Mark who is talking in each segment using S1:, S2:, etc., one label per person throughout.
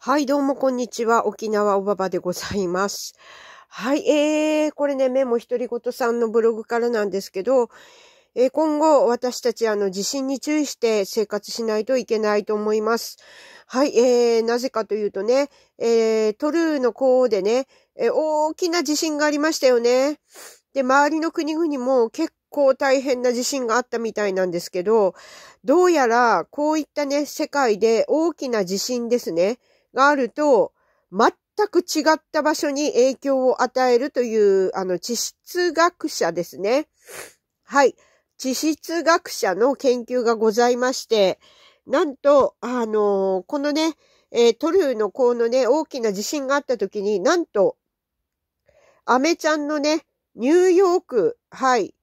S1: はい、どうもこんにちは。沖縄おばばでございます。はい、えー、これね、メモ独り言さんのブログからなんですけど、えー、今後私たちあの地震に注意して生活しないといけないと思います。はい、えー、なぜかというとね、えー、トルーの港でね、えー、大きな地震がありましたよね。で、周りの国々も結構大変な地震があったみたいなんですけど、どうやらこういったね、世界で大きな地震ですね。があると、全く違った場所に影響を与えるという、あの、地質学者ですね。はい。地質学者の研究がございまして、なんと、あのー、このね、えー、トルーのこのね、大きな地震があった時に、なんと、アメちゃんのね、ニューヨーク、はい、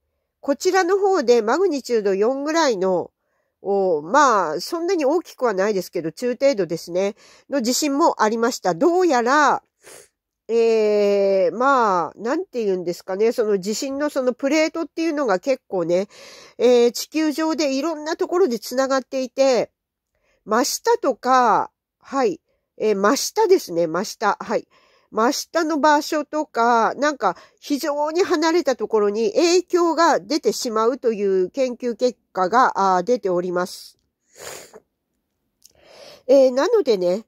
S1: こちらの方でマグニチュード4ぐらいのを、まあ、そんなに大きくはないですけど、中程度ですね、の自信もありました。どうやら、ええー、まあ、なんて言うんですかね、その地震のそのプレートっていうのが結構ね、えー、地球上でいろんなところで繋がっていて、真下とか、はい、えー、真下ですね、真下、はい。真下の場所とか、なんか非常に離れたところに影響が出てしまうという研究結果が出ております。えー、なのでね、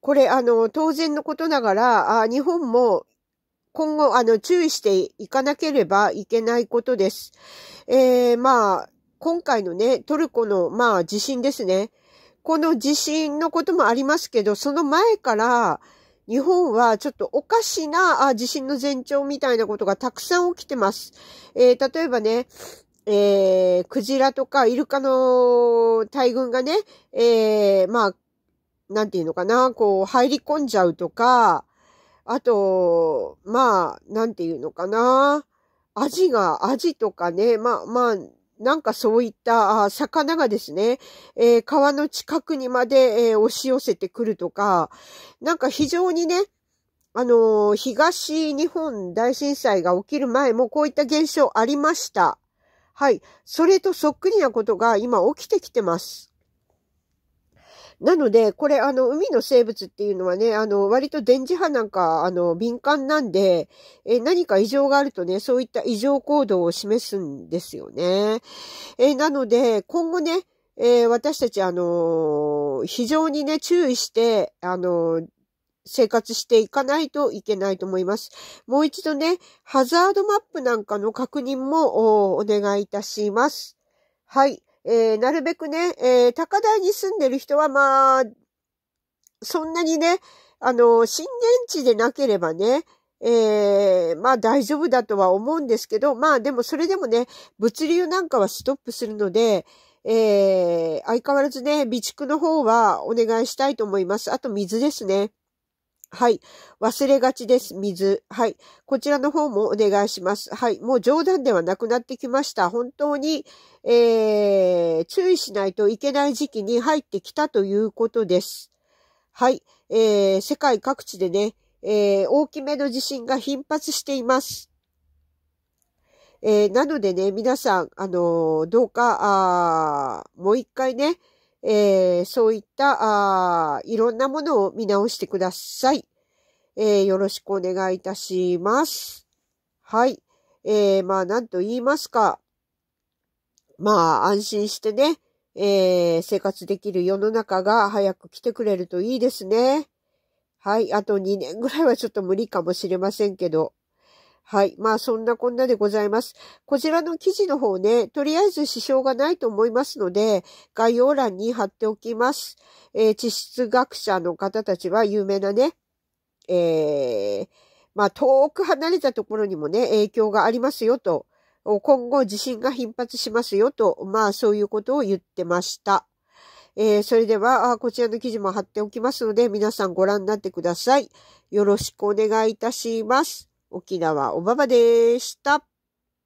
S1: これあの、当然のことながら、あ日本も今後あの、注意していかなければいけないことです。えー、まあ、今回のね、トルコの、まあ、地震ですね。この地震のこともありますけど、その前から、日本はちょっとおかしなあ地震の前兆みたいなことがたくさん起きてます。えー、例えばね、えー、クジラとかイルカの大群がね、えー、まあ、なんていうのかな、こう入り込んじゃうとか、あと、まあ、なんていうのかな、アジが、アジとかね、まあまあ、なんかそういった魚がですね、えー、川の近くにまで、えー、押し寄せてくるとか、なんか非常にね、あのー、東日本大震災が起きる前もこういった現象ありました。はい。それとそっくりなことが今起きてきてます。なので、これ、あの、海の生物っていうのはね、あの、割と電磁波なんか、あの、敏感なんで、え何か異常があるとね、そういった異常行動を示すんですよね。えなので、今後ね、えー、私たち、あのー、非常にね、注意して、あのー、生活していかないといけないと思います。もう一度ね、ハザードマップなんかの確認もお願いいたします。はい。えー、なるべくね、えー、高台に住んでる人は、まあ、そんなにね、あの、震源地でなければね、えー、まあ大丈夫だとは思うんですけど、まあでもそれでもね、物流なんかはストップするので、えー、相変わらずね、備蓄の方はお願いしたいと思います。あと水ですね。はい。忘れがちです。水。はい。こちらの方もお願いします。はい。もう冗談ではなくなってきました。本当に、えー、注意しないといけない時期に入ってきたということです。はい。えー、世界各地でね、えー、大きめの地震が頻発しています。えー、なのでね、皆さん、あのー、どうか、あもう一回ね、えー、そういったあいろんなものを見直してください、えー。よろしくお願いいたします。はい。えー、まあ、なんと言いますか。まあ、安心してね、えー、生活できる世の中が早く来てくれるといいですね。はい。あと2年ぐらいはちょっと無理かもしれませんけど。はい。まあ、そんなこんなでございます。こちらの記事の方ね、とりあえず支障がないと思いますので、概要欄に貼っておきます。えー、地質学者の方たちは有名なね、えー、まあ、遠く離れたところにもね、影響がありますよと、今後地震が頻発しますよと、まあ、そういうことを言ってました。えー、それでは、こちらの記事も貼っておきますので、皆さんご覧になってください。よろしくお願いいたします。沖縄おばばでした。